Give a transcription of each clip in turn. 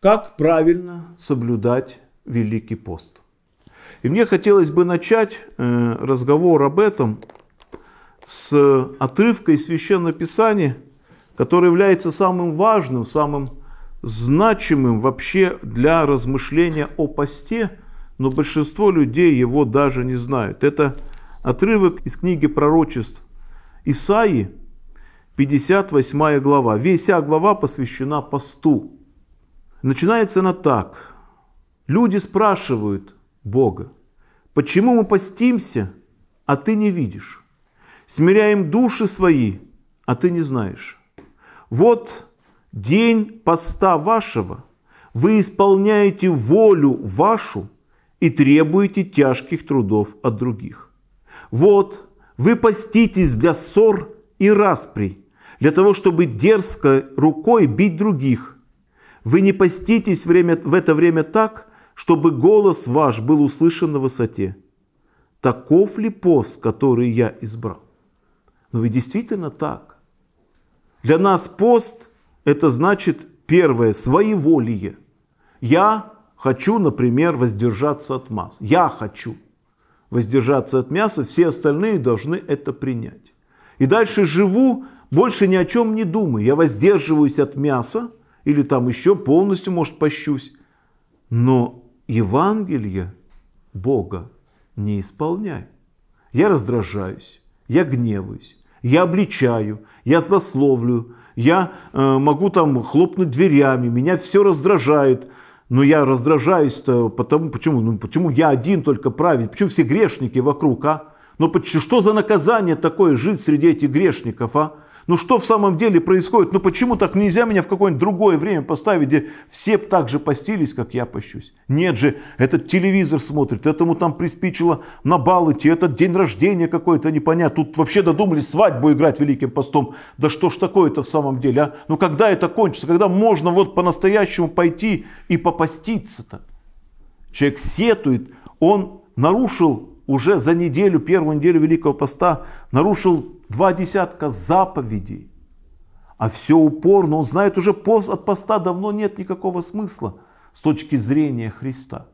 Как правильно соблюдать Великий пост? И мне хотелось бы начать э, разговор об этом с отрывка из Священного Писания, который является самым важным, самым значимым вообще для размышления о посте, но большинство людей его даже не знают. Это отрывок из книги пророчеств Исаии, 58 глава. Вся глава посвящена посту. Начинается она так. Люди спрашивают Бога, почему мы постимся, а ты не видишь? Смиряем души свои, а ты не знаешь. Вот день поста вашего, вы исполняете волю вашу и требуете тяжких трудов от других. Вот вы поститесь для ссор и распри для того, чтобы дерзкой рукой бить других – вы не поститесь время, в это время так, чтобы голос ваш был услышан на высоте. Таков ли пост, который я избрал? Но ну, ведь действительно так. Для нас пост – это значит, первое, своеволие. Я хочу, например, воздержаться от масс. Я хочу воздержаться от мяса, все остальные должны это принять. И дальше живу, больше ни о чем не думаю. Я воздерживаюсь от мяса, или там еще полностью, может, пощусь. Но Евангелие Бога не исполняй. Я раздражаюсь, я гневаюсь, я обличаю, я злословлю, я э, могу там хлопнуть дверями, меня все раздражает. Но я раздражаюсь-то потому, почему? Ну, почему я один только праведник? Почему все грешники вокруг, а? Но ну, что за наказание такое жить среди этих грешников, а? ну что в самом деле происходит, ну почему так нельзя меня в какое-нибудь другое время поставить, где все так же постились, как я пощусь. Нет же, этот телевизор смотрит, этому там приспичило на бал идти, этот день рождения какой-то непонятно. Тут вообще додумались свадьбу играть великим постом. Да что ж такое-то в самом деле, а? Ну когда это кончится, когда можно вот по-настоящему пойти и попаститься-то? Человек сетует, он нарушил уже за неделю, первую неделю Великого Поста, нарушил два десятка заповедей, а все упорно, он знает, уже пост от поста давно нет никакого смысла с точки зрения Христа.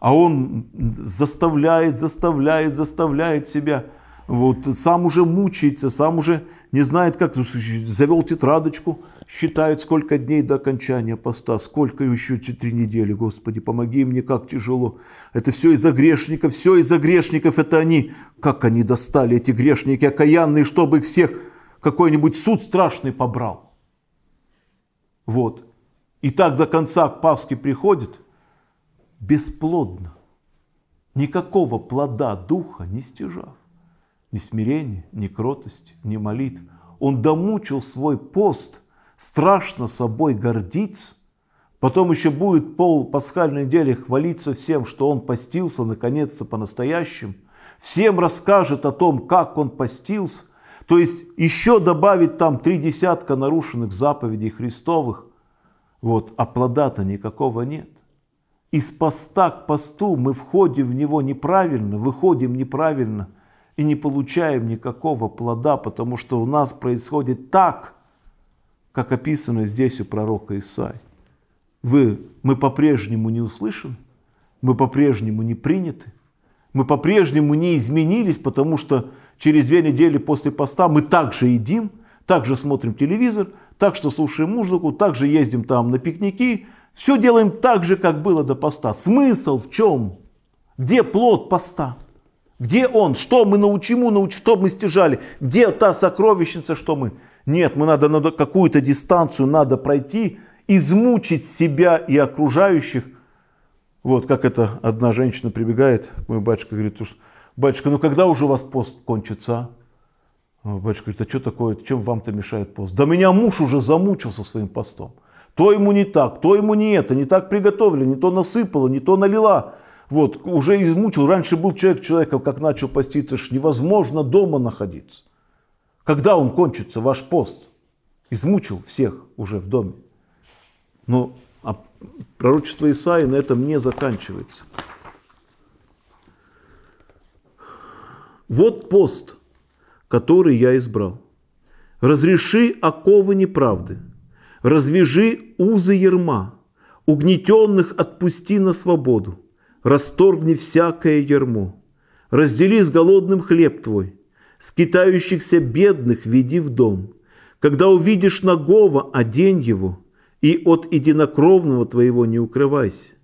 А он заставляет, заставляет, заставляет себя – вот, сам уже мучается, сам уже не знает, как, завел тетрадочку, считает, сколько дней до окончания поста, сколько еще четыре недели, Господи, помоги мне, как тяжело. Это все из-за грешников, все из-за грешников, это они, как они достали, эти грешники окаянные, чтобы их всех какой-нибудь суд страшный побрал. Вот. И так до конца Пасхи приходит бесплодно, никакого плода духа не стяжав ни смирения, ни кротости, ни молитв. Он домучил свой пост, страшно собой гордиться. Потом еще будет пол пасхальной недели хвалиться всем, что он постился наконец-то по-настоящему. Всем расскажет о том, как он постился. То есть еще добавит там три десятка нарушенных заповедей Христовых. Вот, а плода-то никакого нет. Из поста к посту мы входим в него неправильно, выходим неправильно – и не получаем никакого плода, потому что у нас происходит так, как описано здесь у пророка Исаи. Вы, мы по-прежнему не услышаны, мы по-прежнему не приняты, мы по-прежнему не изменились, потому что через две недели после поста мы также едим, также смотрим телевизор, так что слушаем музыку, также ездим там на пикники, все делаем так же, как было до поста. Смысл в чем? Где плод поста? Где он? Что мы научим, науч, что мы стяжали? Где та сокровищница, что мы? Нет, мы надо, надо какую-то дистанцию надо пройти, измучить себя и окружающих. Вот как это одна женщина прибегает, мой батюшка говорит, батюшка, ну когда уже у вас пост кончится? А?» а батюшка говорит, а что такое, чем вам-то мешает пост? Да меня муж уже замучился своим постом. То ему не так, то ему не это, не так приготовили, не то насыпало, не то налила. Вот, уже измучил. Раньше был человек человеком, как начал поститься, ж невозможно дома находиться. Когда он кончится, ваш пост? Измучил всех уже в доме. Но а пророчество Исаи на этом не заканчивается. Вот пост, который я избрал. Разреши оковы неправды, развяжи узы ерма, угнетенных отпусти на свободу, расторгни всякое ярмо, раздели с голодным хлеб твой, китающихся бедных веди в дом. Когда увидишь нагого, одень его, и от единокровного твоего не укрывайся.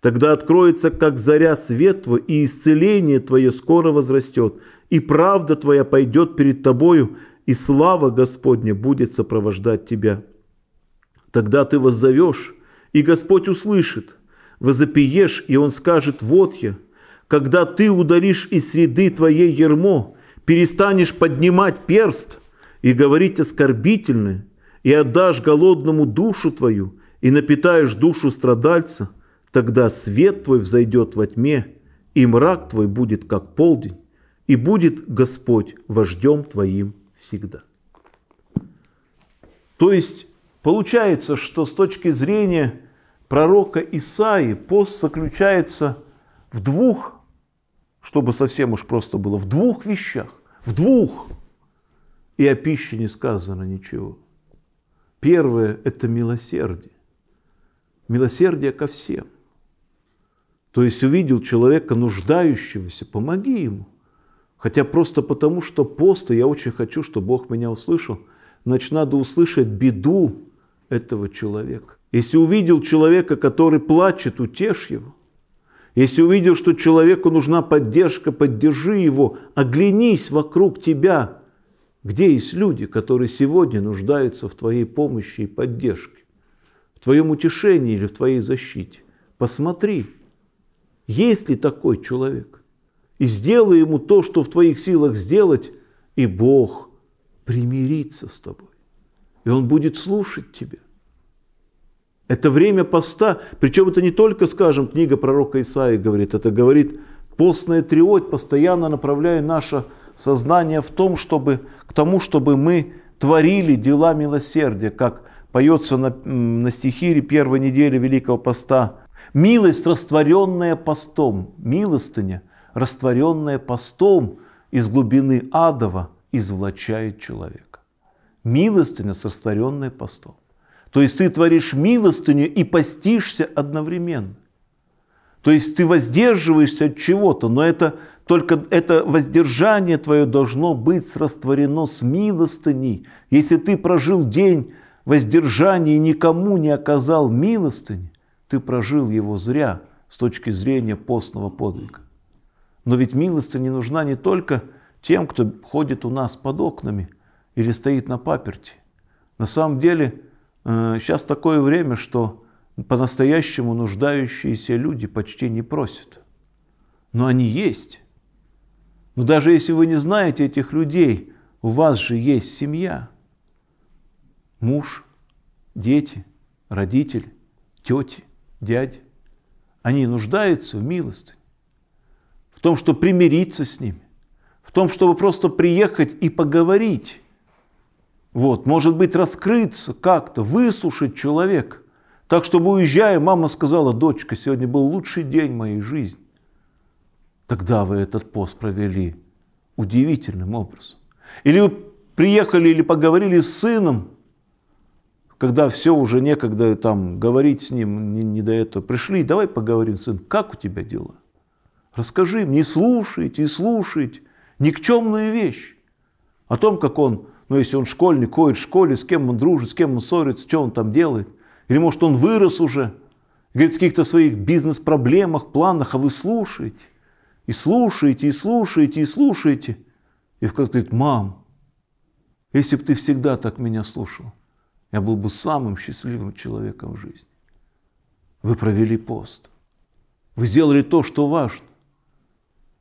Тогда откроется, как заря, свет твой, и исцеление твое скоро возрастет, и правда твоя пойдет перед тобою, и слава Господня будет сопровождать тебя. Тогда ты воззовешь, и Господь услышит – возопиешь, и он скажет, вот я. Когда ты удалишь из среды твоей ермо, перестанешь поднимать перст и говорить оскорбительное, и отдашь голодному душу твою, и напитаешь душу страдальца, тогда свет твой взойдет во тьме, и мрак твой будет как полдень, и будет Господь вождем твоим всегда. То есть получается, что с точки зрения пророка Исаи пост заключается в двух, чтобы совсем уж просто было, в двух вещах. В двух. И о пище не сказано ничего. Первое – это милосердие. Милосердие ко всем. То есть увидел человека нуждающегося, помоги ему. Хотя просто потому, что пост, и я очень хочу, чтобы Бог меня услышал, значит, надо услышать беду этого человека. Если увидел человека, который плачет, утешь его. Если увидел, что человеку нужна поддержка, поддержи его. Оглянись вокруг тебя, где есть люди, которые сегодня нуждаются в твоей помощи и поддержке, в твоем утешении или в твоей защите. Посмотри, есть ли такой человек. И сделай ему то, что в твоих силах сделать, и Бог примирится с тобой. И Он будет слушать тебя. Это время поста. Причем это не только, скажем, книга пророка Исаи говорит. Это говорит постная триодь, постоянно направляя наше сознание в том, чтобы, к тому, чтобы мы творили дела милосердия, как поется на, на стихире первой недели Великого Поста. Милость, растворенная постом, милостыня, растворенная постом из глубины адова, извлачает человека. Милостыня, растворенная постом. То есть ты творишь милостыню и постишься одновременно. То есть ты воздерживаешься от чего-то, но это только это воздержание твое должно быть растворено с милостыней. Если ты прожил день воздержания и никому не оказал милостыни, ты прожил его зря с точки зрения постного подвига. Но ведь милостыня нужна не только тем, кто ходит у нас под окнами или стоит на паперти. На самом деле – Э, сейчас такое время, что по-настоящему нуждающиеся люди почти не просят. Но они есть. Но даже если вы не знаете этих людей, у вас же есть семья. Муж, дети, родитель, тети, дядь. Они нуждаются в милости, в том, чтобы примириться с ними, в том, чтобы просто приехать и поговорить вот, может быть, раскрыться как-то, высушить человек, Так, чтобы уезжая, мама сказала, дочка, сегодня был лучший день моей жизни. Тогда вы этот пост провели удивительным образом. Или вы приехали или поговорили с сыном, когда все уже некогда там говорить с ним, не, не до этого. Пришли, давай поговорим, сын, как у тебя дела? Расскажи Мне не слушайте и слушайте никчемную вещь о том, как он но ну, если он школьник, ходит в школе, с кем он дружит, с кем он ссорится, что он там делает? Или может он вырос уже, говорит о каких-то своих бизнес-проблемах, планах, а вы слушаете. И слушаете, и слушаете, и слушаете. И в конце говорит, мам, если бы ты всегда так меня слушал, я был бы самым счастливым человеком в жизни. Вы провели пост. Вы сделали то, что важно.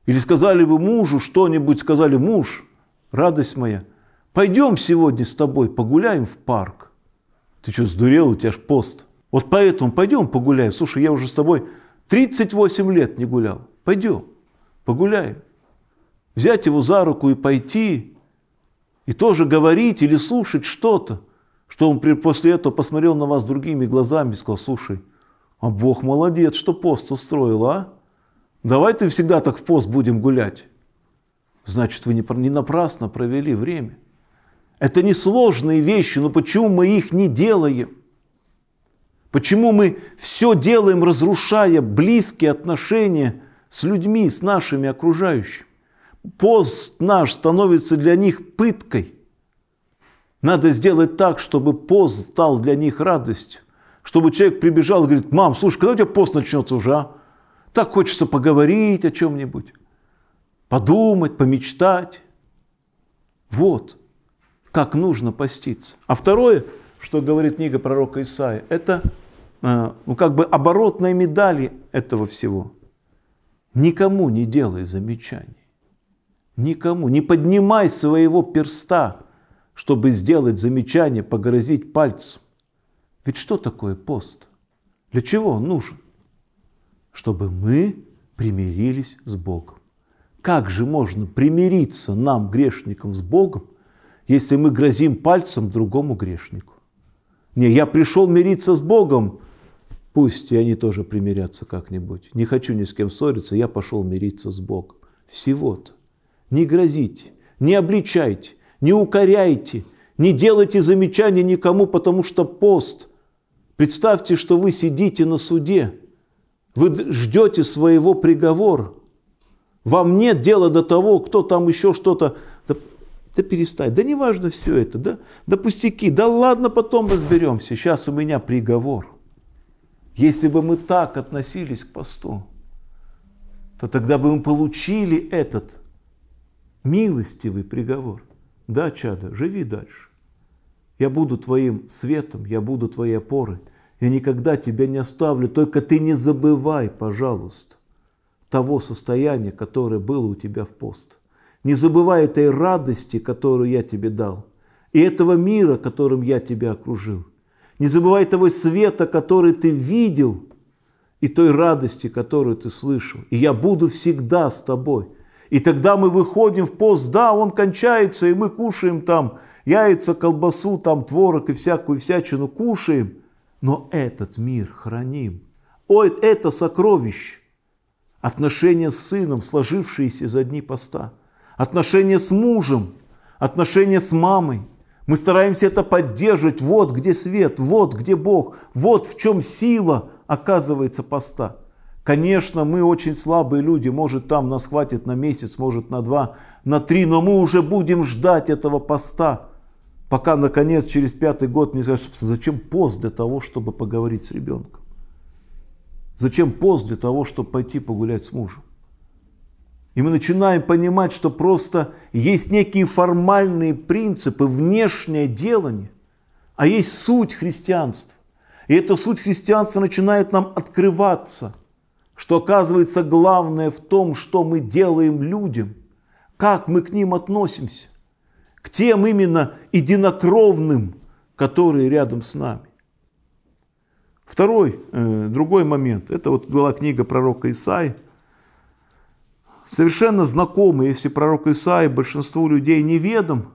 Или сказали бы мужу что-нибудь, сказали, муж, радость моя – Пойдем сегодня с тобой погуляем в парк. Ты что, сдурел? У тебя ж пост. Вот поэтому пойдем погуляем. Слушай, я уже с тобой 38 лет не гулял. Пойдем, погуляем. Взять его за руку и пойти, и тоже говорить или слушать что-то, что он после этого посмотрел на вас другими глазами и сказал, слушай, а Бог молодец, что пост устроил, а? Давай ты всегда так в пост будем гулять. Значит, вы не напрасно провели время. Это несложные вещи, но почему мы их не делаем? Почему мы все делаем, разрушая близкие отношения с людьми, с нашими окружающими? Пост наш становится для них пыткой. Надо сделать так, чтобы пост стал для них радостью. Чтобы человек прибежал и говорит, мам, слушай, когда у тебя пост начнется уже, а? Так хочется поговорить о чем-нибудь, подумать, помечтать. Вот как нужно поститься. А второе, что говорит книга пророка Исаия, это э, ну, как бы оборотные медали этого всего. Никому не делай замечаний. Никому. Не поднимай своего перста, чтобы сделать замечание, погрозить пальцем. Ведь что такое пост? Для чего он нужен? Чтобы мы примирились с Богом. Как же можно примириться нам, грешникам, с Богом, если мы грозим пальцем другому грешнику. Не, я пришел мириться с Богом, пусть и они тоже примирятся как-нибудь. Не хочу ни с кем ссориться, я пошел мириться с Богом. Всего-то. Не грозите, не обличайте, не укоряйте, не делайте замечаний никому, потому что пост. Представьте, что вы сидите на суде, вы ждете своего приговора. Вам нет дела до того, кто там еще что-то... Да перестань, да неважно все это, да, да пустяки, да ладно, потом разберемся, сейчас у меня приговор. Если бы мы так относились к посту, то тогда бы мы получили этот милостивый приговор. Да, чада, живи дальше. Я буду твоим светом, я буду твоей опорой. Я никогда тебя не оставлю, только ты не забывай, пожалуйста, того состояния, которое было у тебя в пост. Не забывай этой радости, которую я тебе дал, и этого мира, которым я тебя окружил. Не забывай того света, который ты видел, и той радости, которую ты слышал. И я буду всегда с тобой. И тогда мы выходим в пост, да, он кончается, и мы кушаем там яйца, колбасу, там творог и всякую всячину кушаем, но этот мир храним. Ой, это сокровище! Отношения с сыном, сложившиеся за дни поста – отношения с мужем, отношения с мамой. Мы стараемся это поддерживать. Вот где свет, вот где Бог, вот в чем сила оказывается поста. Конечно, мы очень слабые люди, может там нас хватит на месяц, может на два, на три, но мы уже будем ждать этого поста, пока наконец через пятый год мне скажут, зачем пост для того, чтобы поговорить с ребенком? Зачем пост для того, чтобы пойти погулять с мужем? И мы начинаем понимать, что просто есть некие формальные принципы, внешнее делание, а есть суть христианства. И эта суть христианства начинает нам открываться, что оказывается главное в том, что мы делаем людям, как мы к ним относимся, к тем именно единокровным, которые рядом с нами. Второй, э, другой момент, это вот была книга пророка Исаия совершенно знакомый, если пророк Исаи большинству людей неведом,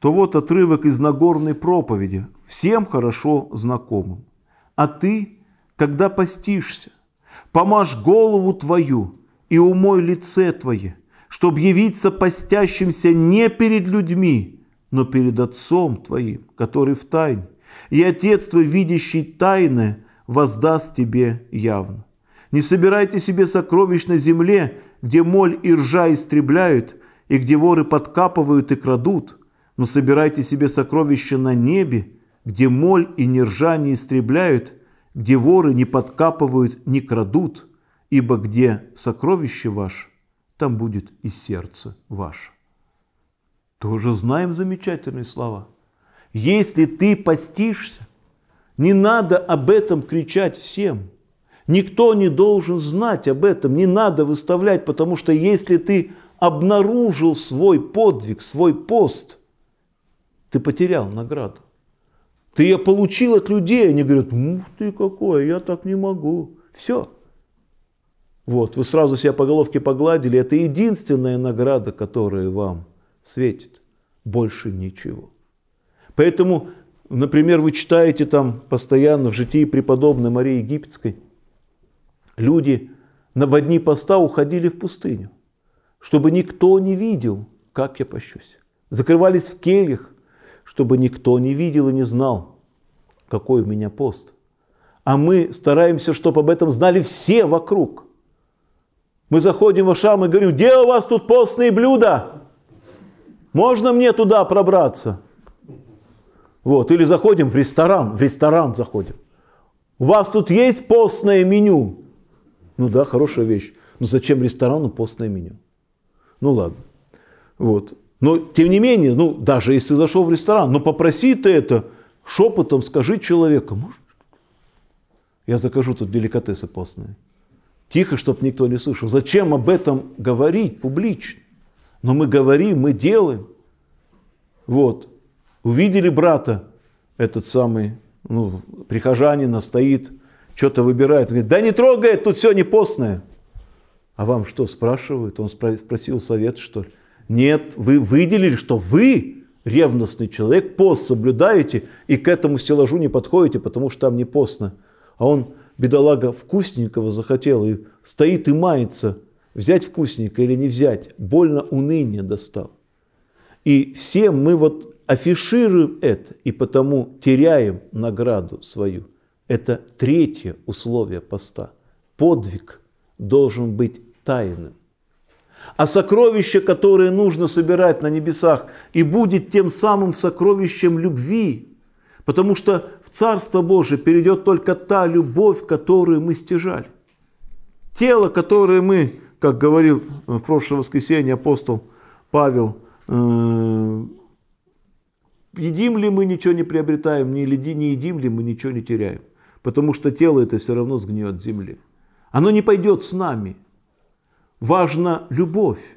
то вот отрывок из Нагорной проповеди, всем хорошо знакомым. «А ты, когда постишься, помажь голову твою и умой лице твое, чтобы явиться постящимся не перед людьми, но перед Отцом твоим, который в тайне. И Отец твой, видящий тайны, воздаст тебе явно. Не собирайте себе сокровищ на земле, где моль и ржа истребляют, и где воры подкапывают и крадут, но собирайте себе сокровища на небе, где моль и нержа не истребляют, где воры не подкапывают, не крадут, ибо где сокровище ваше, там будет и сердце ваше. Тоже знаем замечательные слова. Если ты постишься, не надо об этом кричать всем – Никто не должен знать об этом, не надо выставлять, потому что если ты обнаружил свой подвиг, свой пост, ты потерял награду. Ты ее получил от людей, они говорят, ух ты какой, я так не могу. Все. Вот, вы сразу себя по головке погладили, это единственная награда, которая вам светит. Больше ничего. Поэтому, например, вы читаете там постоянно в житии преподобной Марии Египетской, Люди на одни поста уходили в пустыню, чтобы никто не видел, как я пощусь. Закрывались в кельях, чтобы никто не видел и не знал, какой у меня пост. А мы стараемся, чтобы об этом знали все вокруг. Мы заходим в Ашам и говорим, где у вас тут постные блюда? Можно мне туда пробраться? Вот, или заходим в ресторан, в ресторан заходим. У вас тут есть постное меню? Ну да, хорошая вещь. Но зачем ресторану постное меню? Ну ладно. Вот. Но тем не менее, ну даже если зашел в ресторан, ну попроси ты это шепотом, скажи человеку, может, я закажу тут деликатесы постные. Тихо, чтобы никто не слышал. Зачем об этом говорить публично? Но мы говорим, мы делаем. Вот. Увидели брата, этот самый ну, прихожанина стоит что-то выбирает. Он говорит, да не трогает, тут все не постное. А вам что спрашивают? Он спросил совет, что ли? Нет, вы выделили, что вы ревностный человек, пост соблюдаете и к этому стеллажу не подходите, потому что там не постно. А он, бедолага, вкусненького захотел и стоит и мается, взять вкусненько или не взять. Больно уныние достал. И все мы вот афишируем это и потому теряем награду свою. Это третье условие поста. Подвиг должен быть тайным. А сокровище, которое нужно собирать на небесах, и будет тем самым сокровищем любви, потому что в Царство Божие перейдет только та любовь, которую мы стяжали. Тело, которое мы, как говорил в прошлое воскресенье апостол Павел, э, едим ли мы, ничего не приобретаем, не едим ли мы, ничего не теряем потому что тело это все равно сгниет земли. Оно не пойдет с нами. Важна любовь,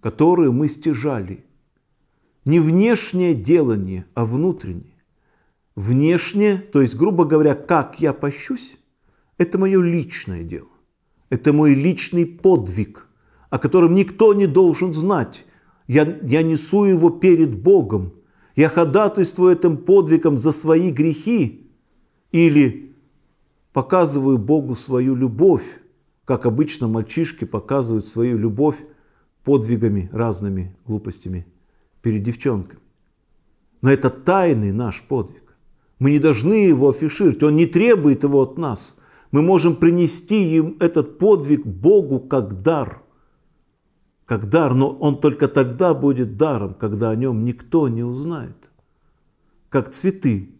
которую мы стяжали. Не внешнее делание, а внутреннее. Внешнее, то есть, грубо говоря, как я пощусь, это мое личное дело. Это мой личный подвиг, о котором никто не должен знать. Я, я несу его перед Богом. Я ходатайствую этим подвигом за свои грехи или показываю Богу свою любовь, как обычно мальчишки показывают свою любовь подвигами, разными глупостями перед девчонками. Но это тайный наш подвиг. Мы не должны его афишировать, он не требует его от нас. Мы можем принести им этот подвиг Богу как дар. Как дар, но он только тогда будет даром, когда о нем никто не узнает. Как цветы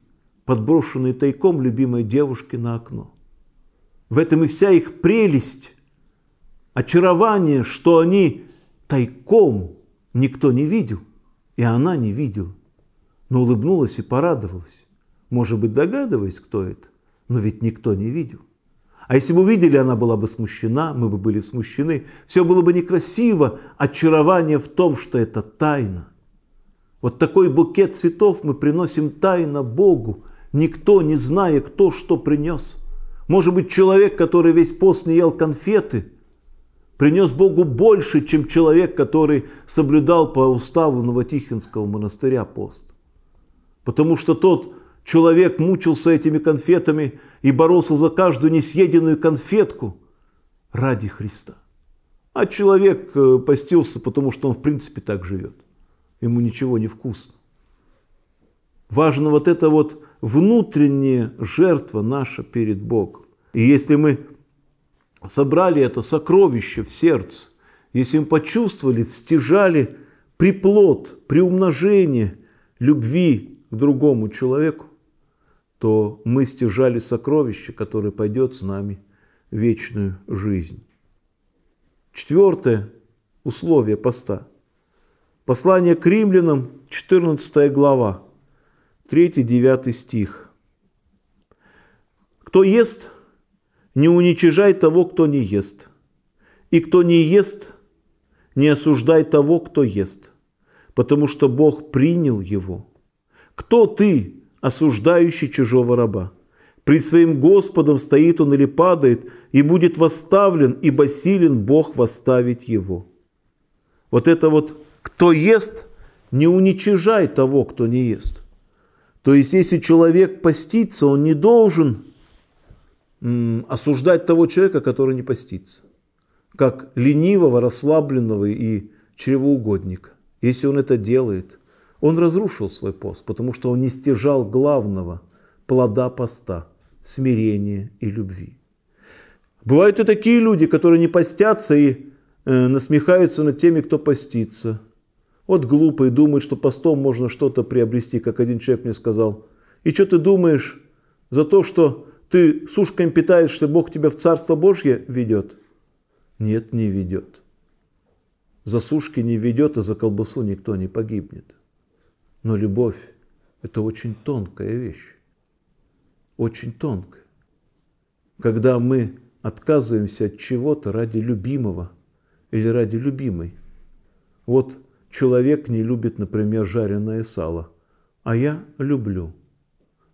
подброшенные тайком любимой девушке на окно. В этом и вся их прелесть, очарование, что они тайком никто не видел, и она не видела, но улыбнулась и порадовалась. Может быть, догадываясь, кто это, но ведь никто не видел. А если бы увидели, она была бы смущена, мы бы были смущены. Все было бы некрасиво, очарование в том, что это тайна. Вот такой букет цветов мы приносим тайно Богу, Никто не зная, кто что принес. Может быть, человек, который весь пост не ел конфеты, принес Богу больше, чем человек, который соблюдал по уставу Новотихинского монастыря пост. Потому что тот человек мучился этими конфетами и боролся за каждую несъеденную конфетку ради Христа. А человек э, постился, потому что он в принципе так живет. Ему ничего не вкусно. Важно вот это вот внутренняя жертва наша перед Богом. И если мы собрали это сокровище в сердце, если мы почувствовали, стяжали приплод, приумножение любви к другому человеку, то мы стяжали сокровище, которое пойдет с нами в вечную жизнь. Четвертое условие поста. Послание к римлянам, 14 глава. 3-9 стих. Кто ест, не уничижай того, кто не ест. И кто не ест, не осуждай того, кто ест, потому что Бог принял его. Кто ты, осуждающий чужого раба? Пред своим Господом стоит он или падает, и будет восставлен, ибо силен Бог восставить его. Вот это вот «кто ест, не уничижай того, кто не ест». То есть, если человек постится, он не должен осуждать того человека, который не постится, как ленивого, расслабленного и чревоугодника. Если он это делает, он разрушил свой пост, потому что он не стяжал главного плода поста – смирения и любви. Бывают и такие люди, которые не постятся и э, насмехаются над теми, кто постится – вот глупый думает, что постом можно что-то приобрести, как один человек мне сказал. И что ты думаешь за то, что ты сушками питаешься, Бог тебя в Царство Божье ведет? Нет, не ведет. За сушки не ведет, а за колбасу никто не погибнет. Но любовь – это очень тонкая вещь. Очень тонкая. Когда мы отказываемся от чего-то ради любимого или ради любимой. Вот Человек не любит, например, жареное сало, а я люблю,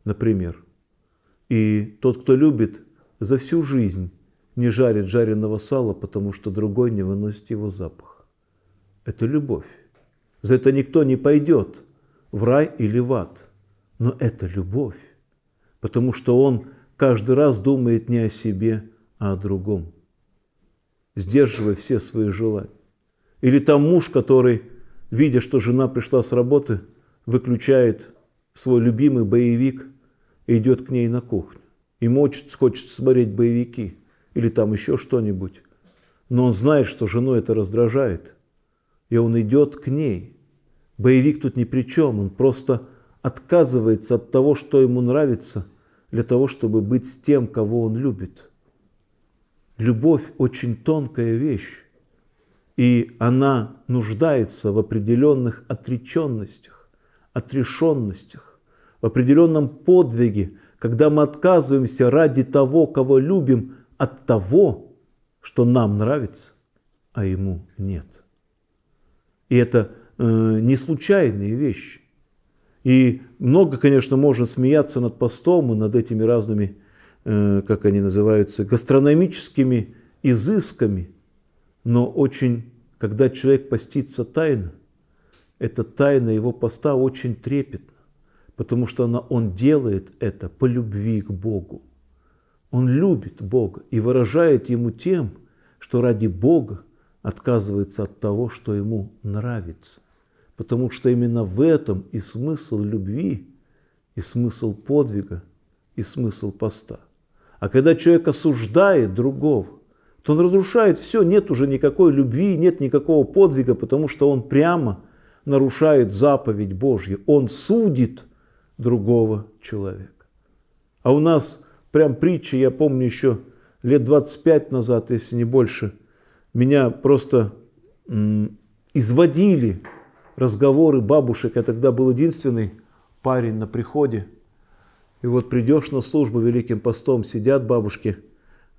например. И тот, кто любит, за всю жизнь не жарит жареного сала, потому что другой не выносит его запах. Это любовь. За это никто не пойдет в рай или в ад. Но это любовь, потому что он каждый раз думает не о себе, а о другом. сдерживая все свои желания. Или там муж, который видя, что жена пришла с работы, выключает свой любимый боевик и идет к ней на кухню. Ему очень хочется смотреть боевики или там еще что-нибудь. Но он знает, что жену это раздражает. И он идет к ней. Боевик тут ни при чем. Он просто отказывается от того, что ему нравится, для того, чтобы быть с тем, кого он любит. Любовь очень тонкая вещь. И она нуждается в определенных отреченностях, отрешенностях, в определенном подвиге, когда мы отказываемся ради того, кого любим, от того, что нам нравится, а ему нет. И это э, не случайные вещи. И много, конечно, можно смеяться над постом и над этими разными, э, как они называются, гастрономическими изысками – но очень, когда человек постится тайно, эта тайна его поста очень трепетна, потому что она, он делает это по любви к Богу. Он любит Бога и выражает ему тем, что ради Бога отказывается от того, что ему нравится. Потому что именно в этом и смысл любви, и смысл подвига, и смысл поста. А когда человек осуждает другого, то он разрушает все, нет уже никакой любви, нет никакого подвига, потому что он прямо нарушает заповедь Божью. Он судит другого человека. А у нас прям притча, я помню еще лет 25 назад, если не больше, меня просто м, изводили разговоры бабушек. Я тогда был единственный парень на приходе. И вот придешь на службу Великим постом, сидят бабушки –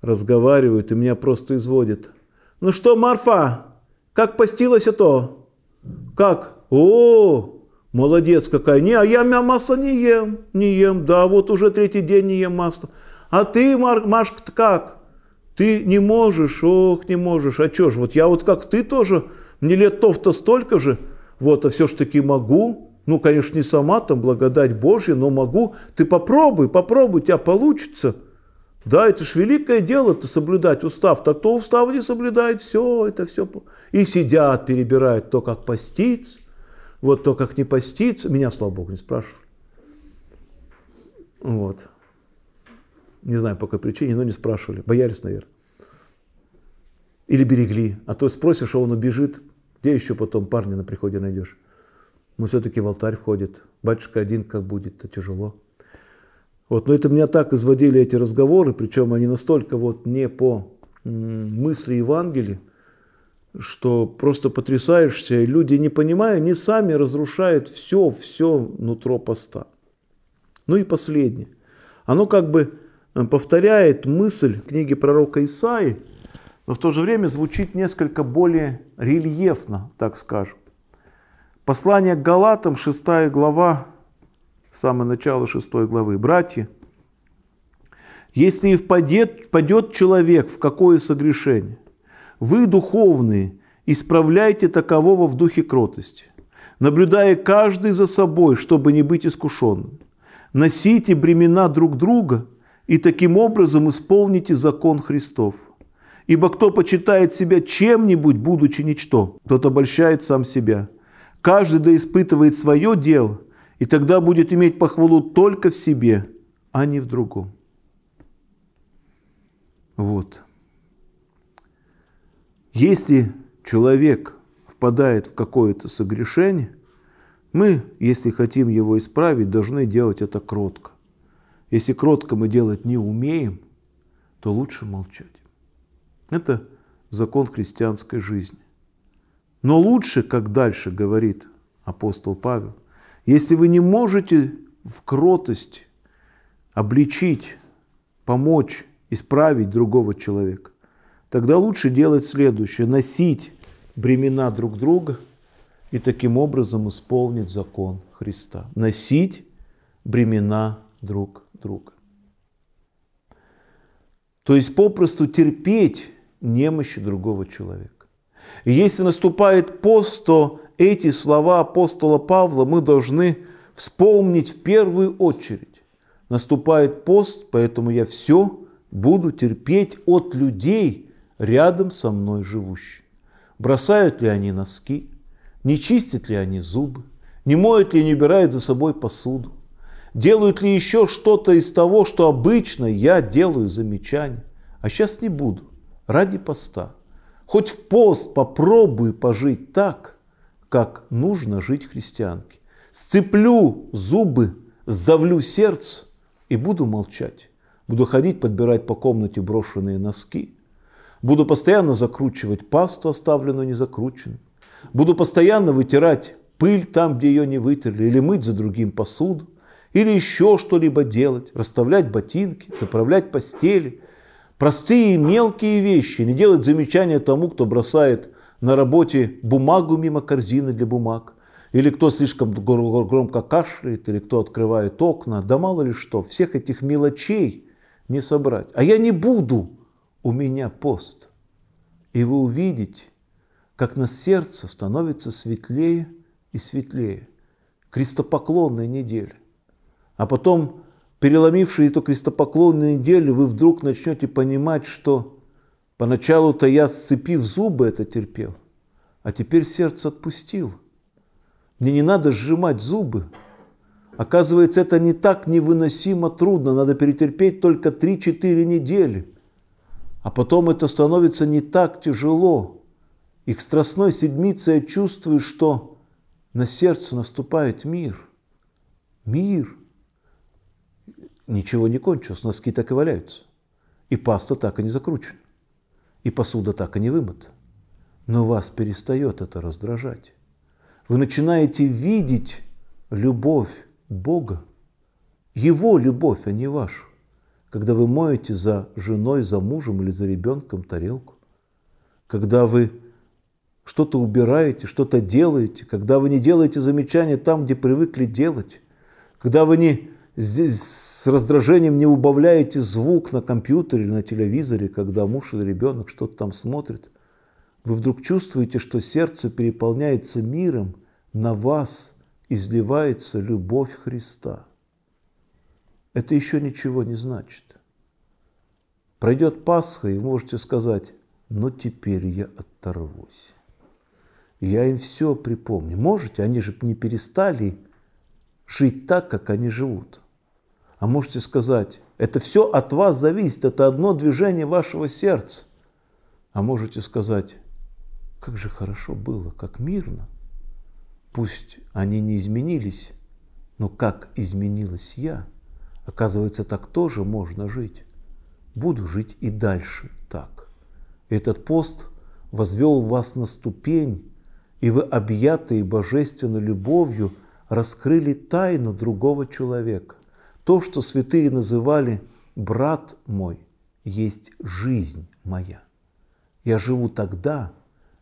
Разговаривают и меня просто изводят. «Ну что, Марфа, как постилось это?» «Как? О, молодец какая! Не, а я мя масло не ем, не ем, да, вот уже третий день не ем масло. А ты, Мар, Машка, как? Ты не можешь, ох, не можешь. А чё ж, вот я вот как ты тоже, мне лет то столько же, вот, а все ж таки могу. Ну, конечно, не сама там, благодать Божья, но могу. Ты попробуй, попробуй, у тебя получится». Да, это ж великое дело, это соблюдать устав. Так кто устав не соблюдает, все, это все. И сидят, перебирают то, как поститься, вот то, как не поститься. Меня, слава богу, не спрашивали. Вот. Не знаю по какой причине, но не спрашивали. Боялись, наверное. Или берегли. А то спросишь, а он убежит. Где еще потом парня на приходе найдешь? Но ну, все-таки в алтарь входит. Батюшка один как будет, то тяжело. Вот, но это меня так изводили эти разговоры, причем они настолько вот не по мысли Евангелия, что просто потрясаешься, и люди, не понимая, они сами разрушают все, все нутро поста. Ну и последнее. Оно как бы э, повторяет мысль книги пророка Исаи, но в то же время звучит несколько более рельефно, так скажем. Послание к Галатам, 6 глава, самое начало шестой главы, «Братья, если и впадет, впадет человек в какое согрешение, вы, духовные, исправляйте такового в духе кротости, наблюдая каждый за собой, чтобы не быть искушенным. Носите бремена друг друга и таким образом исполните закон Христов. Ибо кто почитает себя чем-нибудь, будучи ничто, тот обольщает сам себя. Каждый да испытывает свое дело – и тогда будет иметь похвалу только в себе, а не в другом. Вот. Если человек впадает в какое-то согрешение, мы, если хотим его исправить, должны делать это кротко. Если кротко мы делать не умеем, то лучше молчать. Это закон христианской жизни. Но лучше, как дальше говорит апостол Павел – если вы не можете в кротость обличить, помочь, исправить другого человека, тогда лучше делать следующее. Носить бремена друг друга и таким образом исполнить закон Христа. Носить бремена друг друга. То есть попросту терпеть немощи другого человека. И если наступает пост, то эти слова апостола Павла мы должны вспомнить в первую очередь. Наступает пост, поэтому я все буду терпеть от людей, рядом со мной живущих. Бросают ли они носки, не чистят ли они зубы, не моют ли и не убирают за собой посуду, делают ли еще что-то из того, что обычно я делаю замечания, а сейчас не буду, ради поста. Хоть в пост попробую пожить так – как нужно жить христианке. Сцеплю зубы, сдавлю сердце и буду молчать. Буду ходить, подбирать по комнате брошенные носки. Буду постоянно закручивать пасту, оставленную незакрученной. Буду постоянно вытирать пыль там, где ее не вытерли, или мыть за другим посуду, или еще что-либо делать, расставлять ботинки, заправлять постели. Простые и мелкие вещи, не делать замечания тому, кто бросает на работе бумагу мимо корзины для бумаг, или кто слишком громко кашляет, или кто открывает окна, да мало ли что, всех этих мелочей не собрать. А я не буду, у меня пост. И вы увидите, как на сердце становится светлее и светлее. Крестопоклонная неделя. А потом, переломившись эту крестопоклонную неделю, вы вдруг начнете понимать, что Поначалу-то я, сцепив зубы, это терпел, а теперь сердце отпустил. Мне не надо сжимать зубы. Оказывается, это не так невыносимо трудно, надо перетерпеть только 3-4 недели. А потом это становится не так тяжело. И к страстной седмице я чувствую, что на сердце наступает мир. Мир. Ничего не кончилось, носки так и валяются. И паста так и не закручена и посуда так и не вымыта. Но вас перестает это раздражать. Вы начинаете видеть любовь Бога, Его любовь, а не вашу, когда вы моете за женой, за мужем или за ребенком тарелку, когда вы что-то убираете, что-то делаете, когда вы не делаете замечания там, где привыкли делать, когда вы не Здесь с раздражением не убавляете звук на компьютере или на телевизоре, когда муж или ребенок что-то там смотрит. Вы вдруг чувствуете, что сердце переполняется миром, на вас изливается любовь Христа. Это еще ничего не значит. Пройдет Пасха, и вы можете сказать, но теперь я оторвусь. Я им все припомню. Можете, они же не перестали жить так, как они живут а можете сказать, это все от вас зависит, это одно движение вашего сердца. А можете сказать, как же хорошо было, как мирно. Пусть они не изменились, но как изменилась я, оказывается, так тоже можно жить. Буду жить и дальше так. Этот пост возвел вас на ступень, и вы, объятые божественной любовью, раскрыли тайну другого человека. То, что святые называли «брат мой», есть жизнь моя. Я живу тогда,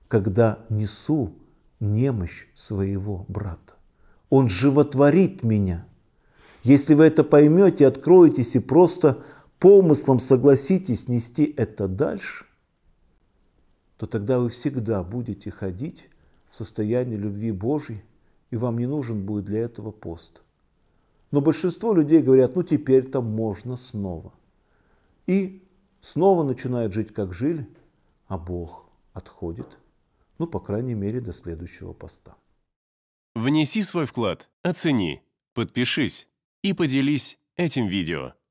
когда несу немощь своего брата. Он животворит меня. Если вы это поймете, откроетесь и просто помыслом согласитесь нести это дальше, то тогда вы всегда будете ходить в состоянии любви Божьей, и вам не нужен будет для этого пост. Но большинство людей говорят, ну теперь-то можно снова. И снова начинают жить, как жили, а Бог отходит, ну, по крайней мере, до следующего поста. Внеси свой вклад, оцени, подпишись и поделись этим видео.